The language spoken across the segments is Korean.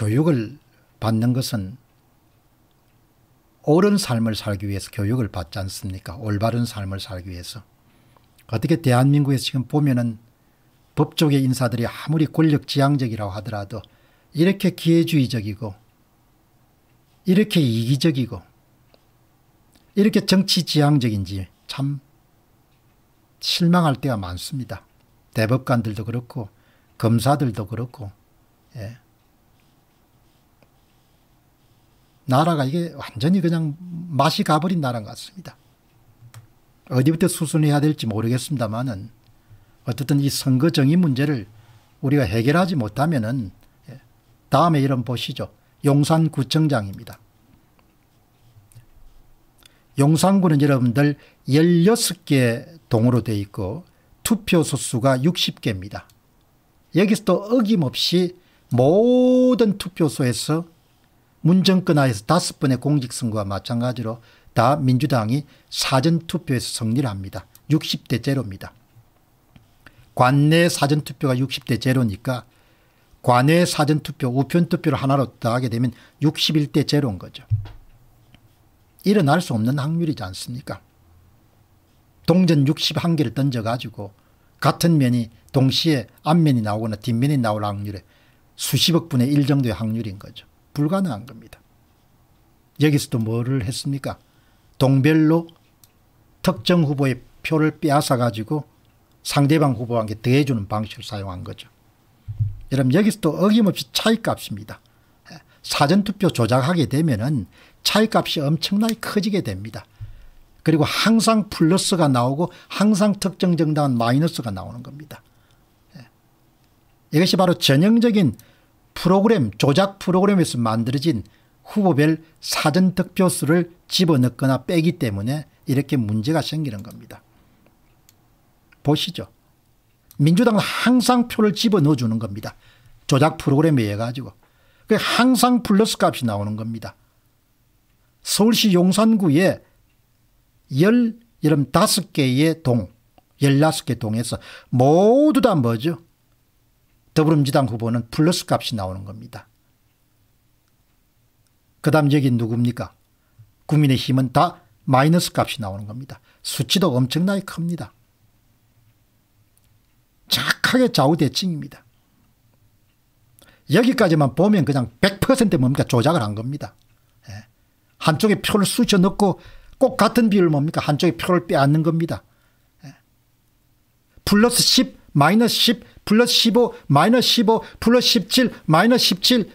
교육을 받는 것은 옳은 삶을 살기 위해서 교육을 받지 않습니까? 올바른 삶을 살기 위해서. 어떻게 대한민국에서 지금 보면은 법조계 인사들이 아무리 권력지향적이라고 하더라도 이렇게 기회주의적이고 이렇게 이기적이고 이렇게 정치지향적인지 참 실망할 때가 많습니다. 대법관들도 그렇고 검사들도 그렇고 예. 나라가 이게 완전히 그냥 맛이 가버린 나라인 것 같습니다. 어디부터 수순해야 될지 모르겠습니다만은 어쨌든 이 선거 정의 문제를 우리가 해결하지 못하면은 예, 다음에 이름 보시죠. 용산구청장입니다. 용산구는 여러분들 16개 동으로 돼 있고 투표소 수가 60개입니다. 여기서 또 어김없이 모든 투표소에서 문정권하에서 다섯 번의 공직선거와 마찬가지로 다 민주당이 사전투표에서 승리를 합니다. 60대 제로입니다. 관내 사전투표가 60대 제로니까 관내 사전투표 우편투표를 하나로 더하게 되면 61대 제로인 거죠. 일어날 수 없는 확률이지 않습니까? 동전 61개를 던져가지고 같은 면이 동시에 앞면이 나오거나 뒷면이 나올 확률에 수십억 분의 1 정도의 확률인 거죠. 불가능한 겁니다. 여기서도 뭐를 했습니까? 동별로 특정 후보의 표를 빼앗아 가지고 상대방 후보한테 더해주는 방식을 사용한 거죠. 여러분 여기서도 어김없이 차이값입니다. 사전투표 조작하게 되면 차이값이 엄청나게 커지게 됩니다. 그리고 항상 플러스가 나오고 항상 특정 정당은 마이너스가 나오는 겁니다. 예. 이것이 바로 전형적인 프로그램 조작 프로그램에서 만들어진 후보별 사전 득표수를 집어넣거나 빼기 때문에 이렇게 문제가 생기는 겁니다. 보시죠. 민주당은 항상 표를 집어넣어 주는 겁니다. 조작 프로그램에 의해 가지고. 항상 플러스 값이 나오는 겁니다. 서울시 용산구에 열, 여름 다섯 개의 동, 열다섯 개 동에서 모두 다 뭐죠? 더불어민주당 후보는 플러스 값이 나오는 겁니다. 그 다음 여기 누굽니까? 국민의힘은 다 마이너스 값이 나오는 겁니다. 수치도 엄청나게 큽니다. 착하게 좌우대칭입니다. 여기까지만 보면 그냥 100% 뭡니까? 조작을 한 겁니다. 예. 한쪽에 표를 쑤셔 넣고 꼭 같은 비율 뭡니까? 한쪽에 표를 빼앗는 겁니다. 예. 플러스 10, 마이너스 10, 플러스 15 마이너스 15 플러스 17 마이너스 17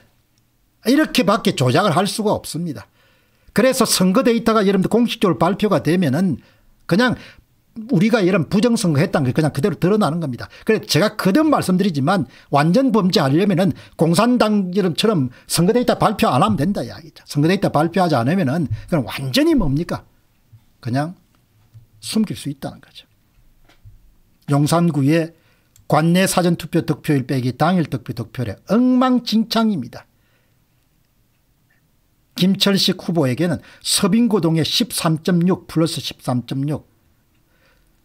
이렇게밖에 조작을 할 수가 없습니다. 그래서 선거 데이터가 여러분들 공식적으로 발표가 되면은 그냥 우리가 이런 부정선거 했다는 게 그냥 그대로 드러나는 겁니다. 그래서 제가 거듭 말씀드리지만 완전 범죄하려면은 공산당처럼 이름 선거 데이터 발표 안 하면 된다 이야기죠. 선거 데이터 발표하지 않으면은 그냥 완전히 뭡니까? 그냥 숨길 수 있다는 거죠. 용산구에 관내 사전투표 득표율 빼기 당일 득표 득표래 엉망진창입니다. 김철식 후보에게는 서빙고동의 13.6 플러스 13.6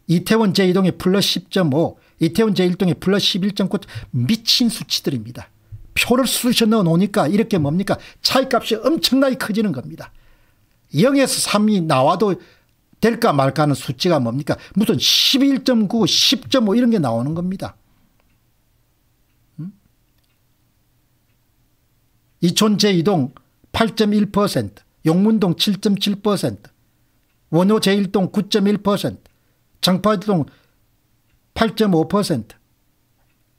이태원 제2동의 플러스 10.5 이태원 제1동의 플러스 11.9 미친 수치들입니다. 표를 쑤셔 넣어 놓으니까 이렇게 뭡니까 차이값이 엄청나게 커지는 겁니다. 0에서 3이 나와도 될까 말까 하는 수치가 뭡니까? 무슨 11.9, 10.5 이런 게 나오는 겁니다. 음? 이촌 제2동 8.1%, 용문동 7.7%, 원효 제1동 9.1%, 장파동 8.5%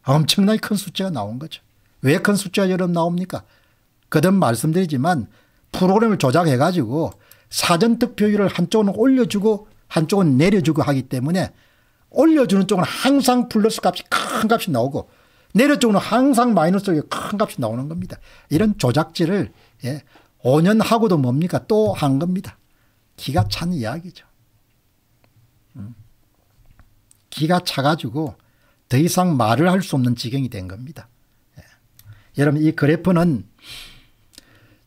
엄청나게 큰 숫자가 나온 거죠. 왜 큰 숫자가 여러 나옵니까? 그든 말씀드리지만 프로그램을 조작해가지고 사전 득표율을 한쪽은 올려주고 한쪽은 내려주고 하기 때문에 올려주는 쪽은 항상 플러스 값이 큰 값이 나오고 내려주는 항상 마이너스 큰 값이 나오는 겁니다. 이런 조작질을 예, 5년 하고도 뭡니까 또 한 겁니다. 기가 찬 이야기죠. 음. 기가 차가지고 더 이상 말을 할 수 없는 지경이 된 겁니다. 예. 여러분 이 그래프는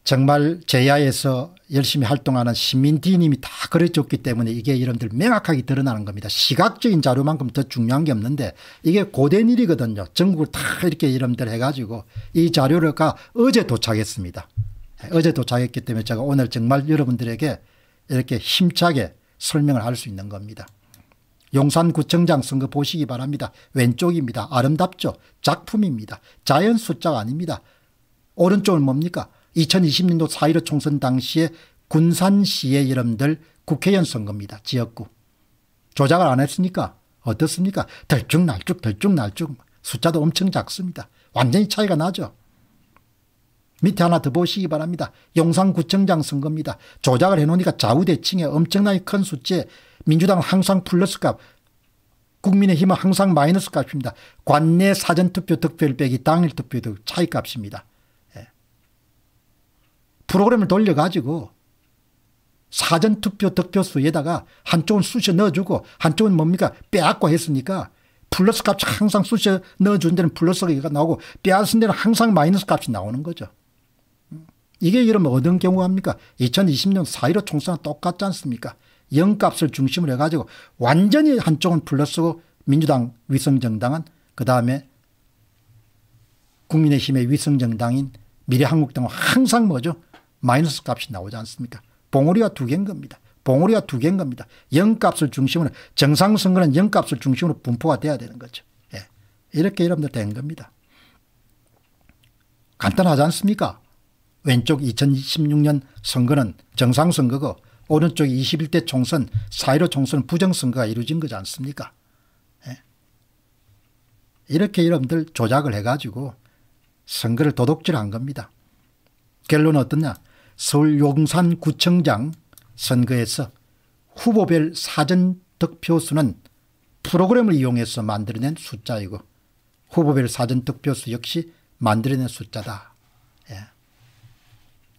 정말 제야에서 열심히 활동하는 시민디님이 다 그려줬기 때문에 이게 이름들 명확하게 드러나는 겁니다. 시각적인 자료만큼 더 중요한 게 없는데 이게 고된 일이거든요. 전국을 다 이렇게 이름들 해가지고 이 자료가 어제 도착했습니다. 네, 어제 도착했기 때문에 제가 오늘 정말 여러분들에게 이렇게 힘차게 설명을 할 수 있는 겁니다. 용산구청장 선거 보시기 바랍니다. 왼쪽입니다. 아름답죠. 작품입니다. 자연 숫자가 아닙니다. 오른쪽은 뭡니까? 2020년도 4.15 총선 당시에 군산시의 여러분들 국회의원 선거입니다. 지역구. 조작을 안했습니까 어떻습니까? 덜쭉날쭉 덜쭉날쭉 숫자도 엄청 작습니다. 완전히 차이가 나죠. 밑에 하나 더 보시기 바랍니다. 용산구청장 선거입니다. 조작을 해놓으니까 좌우대칭에 엄청나게 큰 숫자에 민주당은 항상 플러스값 국민의힘은 항상 마이너스 값입니다. 관내 사전투표 득표율 빼기 당일 투표율 차이값입니다. 프로그램을 돌려가지고 사전투표 득표수에다가 한쪽은 쑤셔 넣어주고 한쪽은 뭡니까 빼앗고 했으니까 플러스 값이 항상 쑤셔 넣어준 데는 플러스가 나오고 빼앗은 데는 항상 마이너스 값이 나오는 거죠. 음. 이게 여러분 어떤 경우합니까? 2020년 4.15 총선 은 똑같지 않습니까? 0값을 중심으로 해가지고 완전히 한쪽은 플러스고 민주당 위성정당은 그 다음에 국민의힘의 위성정당인 미래한국당은 항상 뭐죠? 마이너스 값이 나오지 않습니까? 봉우리가 두 개인 겁니다. 봉우리가 두 개인 겁니다. 0값을 중심으로 정상선거는 0값을 중심으로 분포가 돼야 되는 거죠. 예. 이렇게 여러분들 된 겁니다. 간단하지 않습니까? 왼쪽 2016년 선거는 정상선거고 오른쪽 21대 총선, 4.15 총선 부정선거가 이루어진 거지 않습니까? 예. 이렇게 여러분들 조작을 해가지고 선거를 도둑질한 겁니다. 결론은 어떻냐 서울 용산 구청장 선거에서 후보별 사전 득표수는 프로그램을 이용해서 만들어낸 숫자이고 후보별 사전 득표수 역시 만들어낸 숫자다. 예.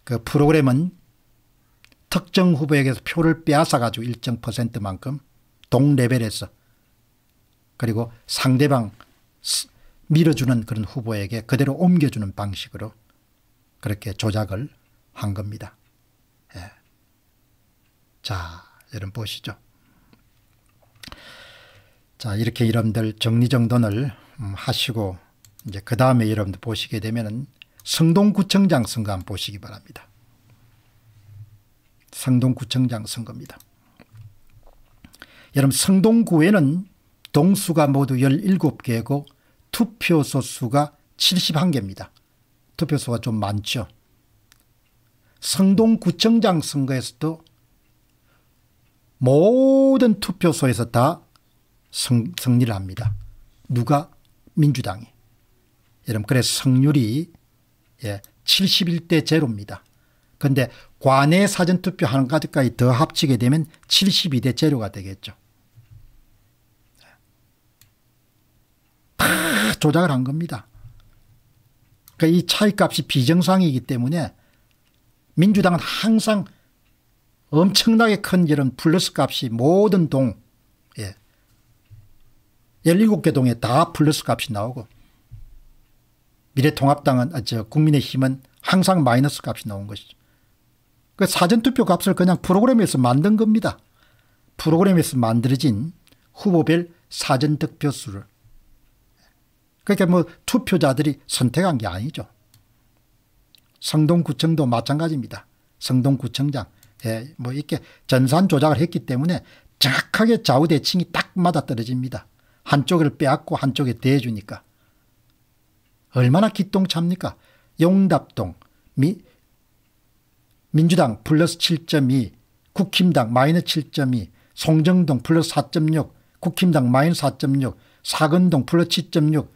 그 프로그램은 특정 후보에게서 표를 빼앗아가지고 일정 퍼센트만큼 동레벨에서 그리고 상대방 밀어주는 그런 후보에게 그대로 옮겨주는 방식으로 그렇게 조작을 한 겁니다. 예. 자, 여러분 보시죠. 자, 이렇게 여러분들 정리정돈을 음, 하시고 이제 그 다음에 여러분들 보시게 되면은 성동구청장 선거 한번 보시기 바랍니다. 성동구청장 선거입니다. 여러분 성동구에는 동수가 모두 17개고 투표소 수가 71개입니다. 투표소가 좀 많죠. 성동구청장 선거에서도 모든 투표소에서 다 성, 승리를 합니다. 누가? 민주당이. 여러분 그래서 성률이 예, 71대 제입니다 그런데 관내 사전투표 하는 가까지더 합치게 되면 72대 제가 되겠죠. 다 조작을 한 겁니다. 그러니까 이 차이값이 비정상이기 때문에 민주당은 항상 엄청나게 큰 이런 플러스 값이 모든 동, 예. 17개 동에 다 플러스 값이 나오고 미래통합당은, 아, 저, 국민의힘은 항상 마이너스 값이 나온 것이죠. 그 사전투표 값을 그냥 프로그램에서 만든 겁니다. 프로그램에서 만들어진 후보별 사전득표수를. 그러니까 뭐 투표자들이 선택한 게 아니죠. 성동구청도 마찬가지입니다. 성동구청장 예, 뭐 이렇게 전산 조작을 했기 때문에 정확하게 좌우대칭이 딱 맞아떨어집니다. 한쪽을 빼앗고 한쪽에 대해주니까 얼마나 기똥찹니까? 용답동 미, 민주당 플러스 7.2 국힘당 마이너스 7.2 송정동 플러스 4.6 국힘당 마이너스 4.6 사근동 플러스 7.6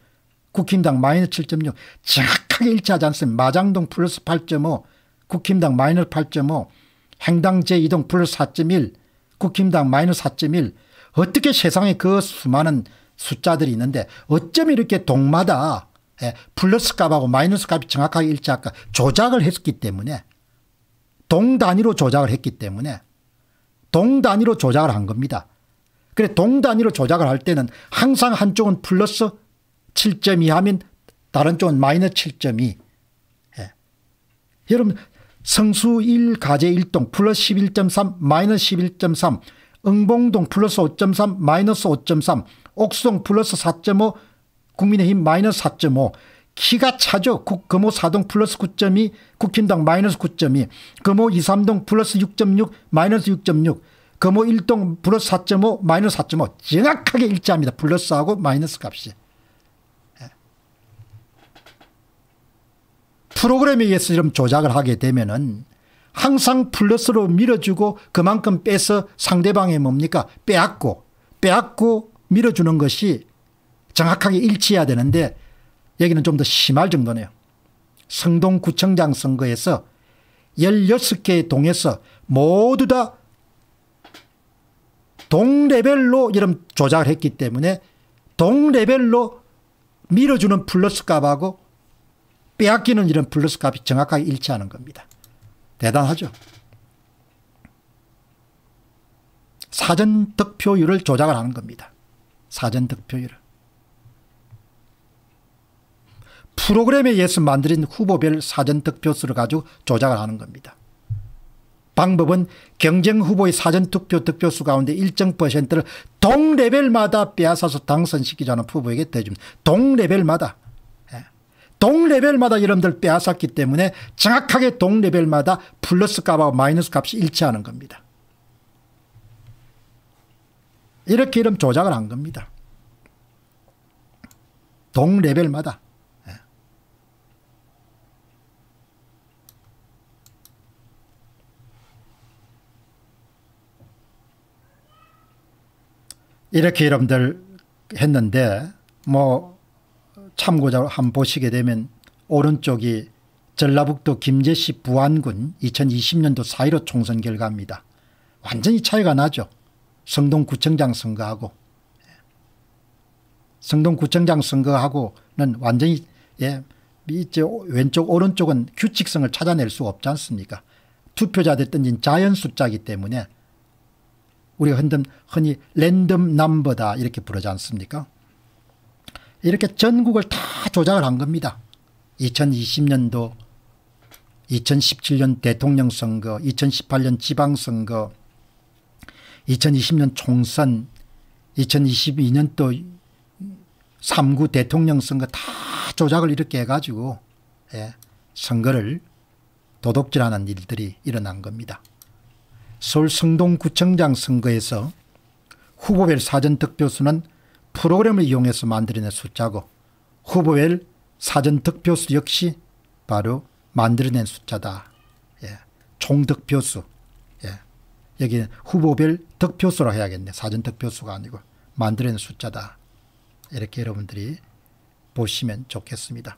국힘당 마이너스 7.6 정확 크게 일치하지 않습니다. 마장동 플러스 8.5, 국힘당 마이너스 8.5, 행당 제2동 플러스 4.1, 국힘당 마이너스 4.1 어떻게 세상에 그 수많은 숫자들이 있는데 어쩜 이렇게 동마다 예, 플러스 값하고 마이너스 값이 정확하게 일치할까 조작을 했기 때문에 동 단위로 조작을 했기 때문에 동 단위로 조작을 한 겁니다. 그래 동 단위로 조작을 할 때는 항상 한쪽은 플러스 7.2 하면 다른 쪽은 마이너스 7.2. 예. 여러분 성수 1 가제 1동 플러스 11.3 마이너스 11.3 응봉동 플러스 5.3 마이너스 5.3 옥수동 플러스 4.5 국민의힘 마이너스 4.5 키가 차죠. 국, 금호 4동 플러스 9.2 국힘당 마이너스 9.2 금호 2, 3동 플러스 6.6 마이너스 6.6 금호 1동 플러스 4.5 마이너스 4.5 정확하게 일치합니다. 플러스하고 마이너스 값이. 프로그램에 의해서 이런 조작을 하게 되면은 항상 플러스로 밀어주고 그만큼 빼서 상대방의 뭡니까 빼앗고 빼앗고 밀어주는 것이 정확하게 일치해야 되는데 여기는 좀 더 심할 정도네요. 성동구청장 선거에서 16개의 동에서 모두 다 동레벨로 이런 조작을 했기 때문에 동레벨로 밀어주는 플러스 값하고 빼앗기는 이런 플러스 값이 정확하게 일치하는 겁니다. 대단하죠. 사전 득표율을 조작을 하는 겁니다. 사전 득표율을. 프로그램에 의해서 만들어진 후보별 사전 득표수를 가지고 조작을 하는 겁니다. 방법은 경쟁 후보의 사전 투표 득표수 가운데 일정 퍼센트를 동레벨마다 빼앗아서 당선시키자는 후보에게 대줍니다. 동레벨마다. 동레벨마다 여러분들 빼앗았기 때문에 정확하게 동레벨마다 플러스 값하고 마이너스 값이 일치하는 겁니다. 이렇게 이름 조작을 한 겁니다. 동레벨마다. 예. 이렇게 여러분들 했는데 뭐 참고자로 한번 보시게 되면 오른쪽이 전라북도 김제시 부안군 2020년도 4.15 총선 결과입니다. 완전히 차이가 나죠. 성동구청장 선거하고 성동구청장 선거하고는 완전히 예, 이제 왼쪽 오른쪽은 규칙성을 찾아낼 수 없지 않습니까 투표자 됐든지 자연 숫자이기 때문에 우리가 흔히, 흔히 랜덤 넘버다 이렇게 부르지 않습니까 이렇게 전국을 다 조작을 한 겁니다. 2020년도 2017년 대통령 선거 2018년 지방선거 2020년 총선 2022년 또 3구 대통령 선거 다 조작을 이렇게 해가지고 예, 선거를 도둑질하는 일들이 일어난 겁니다. 서울 성동구청장 선거에서 후보별 사전득표수는 프로그램을 이용해서 만들어낸 숫자고 후보웰 사전 득표수 역시 바로 만들어낸 숫자다. 예. 총 득표수. 예. 여기 후보별 득표수라 해야겠네. 사전 득표수가 아니고 만들어낸 숫자다. 이렇게 여러분들이 보시면 좋겠습니다.